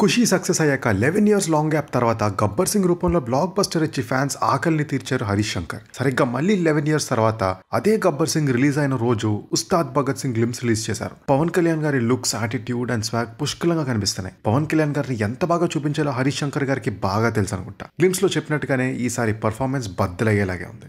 ఖుషీ success అయ్యాక eleven years long gap తర్వాత గబ్బర్ సింగ్ రూపంలో బ్లాక్ బస్టర్ ఇచ్చి ఫ్యాన్స్ ఆకలిని తీర్చారు హరీష్ శంకర్ సరిగ్గా మళ్ళీ లెవెన్ ఇయర్స్ తర్వాత అదే గబ్బర్ సింగ్ రిలీజ్ అయిన రోజు ఉస్తాద్ భగత్ సింగ్ లిమ్స్ రిలీజ్ చేశారు పవన్ కళ్యాణ్ గారి లుక్స్ ఆటిట్యూడ్ అండ్ స్వాగ్ పుష్కలంగా కనిపిస్తున్నాయి పవన్ కళ్యాణ్ గారిని ఎంత బాగా చూపించాలో హరీష్ శంకర్ గారికి బాగా తెలుసు అనుకుంటా లిమ్స్ లో చెప్పినట్టుగానే ఈసారి పర్ఫార్మెన్స్ బద్దలయ్యేలాగే ఉంది